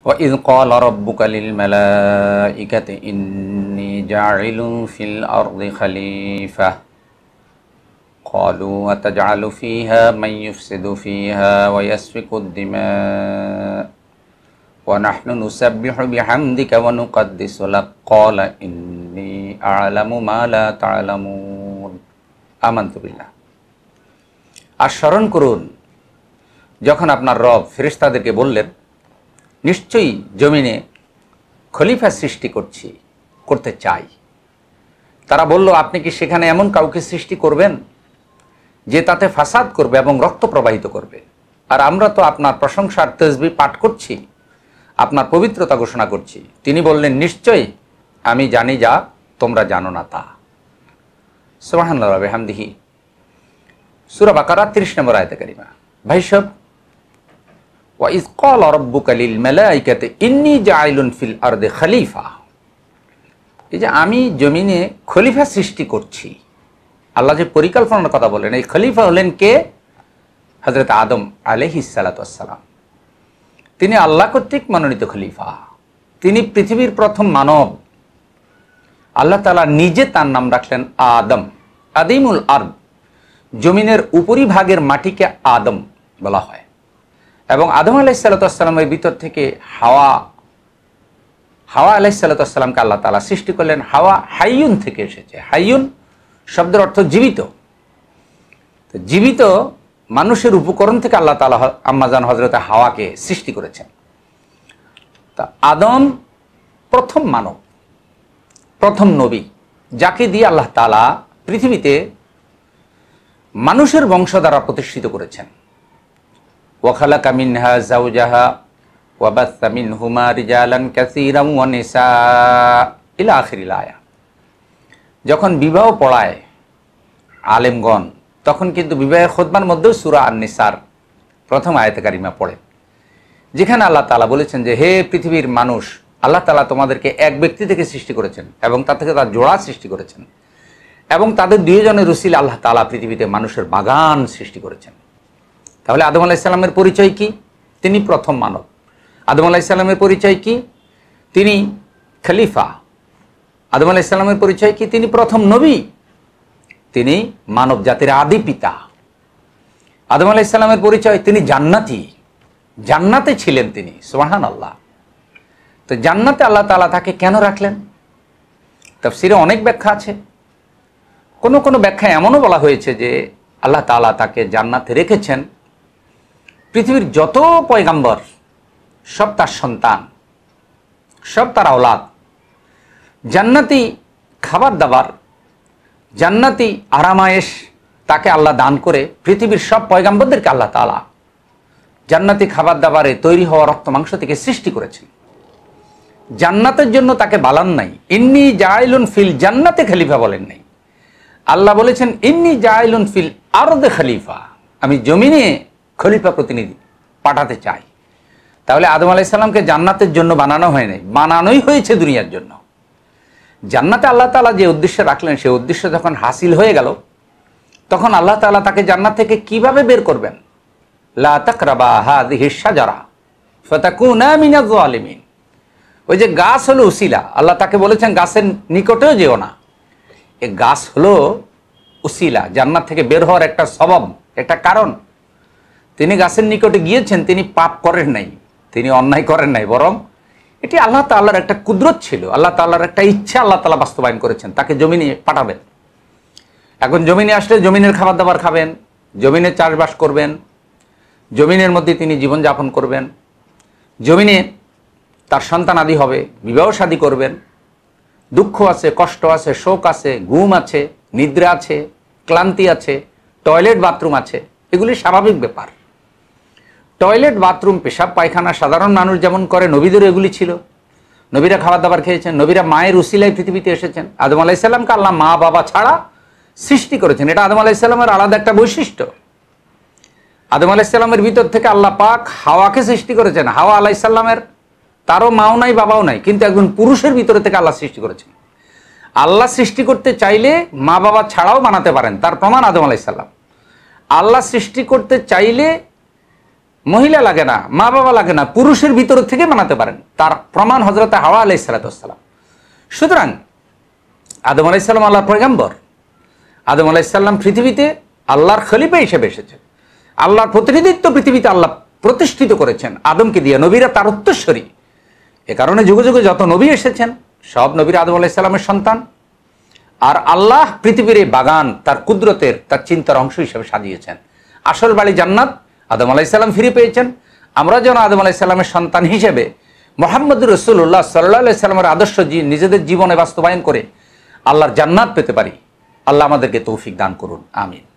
وإذ قال ربك للملائكة إني جاعل في الأرض خليفة قالوا وتجعل فيها من يفسد فيها ويسفك الدماء ونحن نسبح بحمدك ونقدس لك قال إني أعلم ما لا تعلمون آمنت بالله আর كرون করুন যখন الرب রব ফেরিস্তাদেরকে বললেন নিশ্চয়ই জমিনে খলিফা সৃষ্টি করছি করতে চাই তারা বলল আপনি কি সেখানে এমন কাউকে সৃষ্টি করবেন যে তাতে ফাসাদ করবে এবং রক্ত প্রবাহিত করবে আর আমরা তো আপনার প্রশংসার তেজবি পাঠ করছি আপনার পবিত্রতা ঘোষণা করছি তিনি বললেন নিশ্চয়ই আমি জানি যা তোমরা জানো না তা সোহান হামদিহি সুরাবাকার তিরিশ নম্বর আয়তে কারিমা ভাই ওয়াইজ কল অরব্বু কালিল মেলাইকাতে ইন্নি জাইলুন ফিল আর্দে খালিফা এই যে আমি জমিনে খলিফা সৃষ্টি করছি আল্লাহ যে পরিকল্পনার কথা বলেন এই খলিফা হলেন কে হজরত আদম আলহিসালাতাম তিনি আল্লাহ কর্তৃক মনোনীত খলিফা তিনি পৃথিবীর প্রথম মানব আল্লাহ তালা নিজে তার নাম রাখলেন আদম আদিমুল আদ জমিনের উপরিভাগের মাটিকে আদম বলা হয় এবং আদম আলাইসাল্লাতামের ভিতর থেকে হাওয়া হাওয়া আলাইসাল্লাতামকে আল্লাহ তালা সৃষ্টি করলেন হাওয়া হাইয়ুন থেকে এসেছে হাইয়ুন শব্দের অর্থ জীবিত জীবিত মানুষের উপকরণ থেকে আল্লাহ তালা আম্মাজান হজরত হাওয়াকে সৃষ্টি করেছেন তা আদম প্রথম মানব প্রথম নবী যাকে দিয়ে আল্লাহ তালা পৃথিবীতে মানুষের বংশ দ্বারা প্রতিষ্ঠিত করেছেন ওয়াখালা منها জাউজাহা وبث منهما رجالا كثيرا ونساء ইলা اخر الايه যখন বিবাহ পড়ায় আলেমগণ তখন কিন্তু বিবাহের খোদবার মধ্যেও সুরা আননিসার প্রথম আয়তকারিমা পড়ে যেখানে আল্লাহ তালা বলেছেন যে হে পৃথিবীর মানুষ আল্লাহ তালা তোমাদেরকে এক ব্যক্তি থেকে সৃষ্টি করেছেন এবং তার থেকে তার জোড়া সৃষ্টি করেছেন এবং তাদের দুইজনের রুসিল আল্লাহ তালা পৃথিবীতে মানুষের বাগান সৃষ্টি করেছেন তাহলে আদম আলাহ পরিচয় কি তিনি প্রথম মানব আদম আলাহ পরিচয় কি তিনি খলিফা আদম আলাহ পরিচয় কি তিনি প্রথম নবী তিনি মানব জাতির আদি পিতা আদম আলাহ পরিচয় তিনি জান্নাতি জান্নাতে ছিলেন তিনি সোহান আল্লাহ তো জান্নাতে আল্লাহ তালা তাকে কেন রাখলেন তাফসিরে অনেক ব্যাখ্যা আছে কোনো কোনো ব্যাখ্যা এমনও বলা হয়েছে যে আল্লাহ তালা তাকে জান্নাতে রেখেছেন পৃথিবীর যত পয়গাম্বর সব তার সন্তান সব তার আওলাদ জান্নাতি খাবার দাবার জান্নাতি আরামায়েশ তাকে আল্লাহ দান করে পৃথিবীর সব পয়গাম্বরদেরকে আল্লাহ তালা জান্নাতি খাবার দাবারে তৈরি হওয়া রক্ত মাংস থেকে সৃষ্টি করেছেন জান্নাতের জন্য তাকে বালান নাই ইন্নি জায়লুন ফিল জান্নাতে খালিফা বলেন নাই আল্লাহ বলেছেন ইন্নি জায়লুন ফিল আরদে খালিফা আমি জমিনে খলিফা প্রতিনিধি পাঠাতে চাই তাহলে আদম আলাইসাল্লামকে জান্নাতের জন্য বানানো হয় নাই বানানোই হয়েছে দুনিয়ার জন্য জান্নাতে আল্লাহ তালা যে উদ্দেশ্য রাখলেন সেই উদ্দেশ্য যখন হাসিল হয়ে গেল তখন আল্লাহ তালা তাকে জান্নাত থেকে কিভাবে বের করবেন ওই যে গাছ হলো উসিলা আল্লাহ তাকে বলেছেন গাছের নিকটেও যেও না এ গাছ হলো উসিলা জান্নাত থেকে বের হওয়ার একটা সবব একটা কারণ তিনি গাছের নিকটে গিয়েছেন তিনি পাপ করেন নাই তিনি অন্যায় করেন নাই বরং এটি আল্লাহ তাল্লাহর একটা কুদরত ছিল আল্লাহ তাল্লাহর একটা ইচ্ছা আল্লাহ তালা বাস্তবায়ন করেছেন তাকে জমিনে পাঠাবেন এখন জমিনে আসলে জমিনের খাবার দাবার খাবেন জমিনে চাষবাস করবেন জমিনের মধ্যে তিনি জীবনযাপন করবেন জমিনে তার সন্তান আদি হবে বিবাহ শাদী করবেন দুঃখ আছে কষ্ট আছে শোক আছে ঘুম আছে নিদ্রা আছে ক্লান্তি আছে টয়লেট বাথরুম আছে এগুলি স্বাভাবিক ব্যাপার টয়লেট বাথরুম পেশাব পায়খানা সাধারণ মানুষ যেমন করে নবীদের এগুলি ছিল নবীরা খাবার দাবার খেয়েছেন নবীরা মায়ের উসিলায় পৃথিবীতে এসেছেন আদম আলাইসাল্লামকে আল্লাহ মা বাবা ছাড়া সৃষ্টি করেছেন এটা আদম আলাইসাল্লামের আলাদা একটা বৈশিষ্ট্য আদম আলাইসাল্লামের ভিতর থেকে আল্লাহ পাক হাওয়াকে সৃষ্টি করেছেন হাওয়া আলাইসাল্লামের তারও মাও নাই বাবাও নাই কিন্তু একজন পুরুষের ভিতরে থেকে আল্লাহ সৃষ্টি করেছেন আল্লাহ সৃষ্টি করতে চাইলে মা বাবা ছাড়াও বানাতে পারেন তার প্রমাণ আদম আলাইসাল্লাম আল্লাহ সৃষ্টি করতে চাইলে মহিলা লাগে না মা বাবা লাগে না পুরুষের ভিতর থেকে মানাতে পারেন তার প্রমাণ হজরত হাওয়া আলাই সালাতাম সুতরাং আদম আলাইসাল্লাম আল্লাহর পয়গাম্বর আদম আলাইসাল্লাম পৃথিবীতে আল্লাহর খলিফা হিসেবে এসেছে আল্লাহর প্রতিনিধিত্ব পৃথিবীতে আল্লাহ প্রতিষ্ঠিত করেছেন আদমকে দিয়ে নবীরা তার উত্তরস্বরী এ কারণে যুগে যুগে যত নবী এসেছেন সব নবীর আদম আলাইসাল্লামের সন্তান আর আল্লাহ পৃথিবীর এই বাগান তার কুদরতের তার চিন্তার অংশ হিসেবে সাজিয়েছেন আসল বাড়ি জান্নাত আদম আলাইসাল্লাম ফিরে পেয়েছেন আমরা যেন আদম আলাইসাল্লামের সন্তান হিসেবে মোহাম্মদ রসুল্লাহ সাল্লাহ সাল্লামের আদর্শ নিজেদের জীবনে বাস্তবায়ন করে আল্লাহর জান্নাত পেতে পারি আল্লাহ আমাদেরকে তৌফিক দান করুন আমিন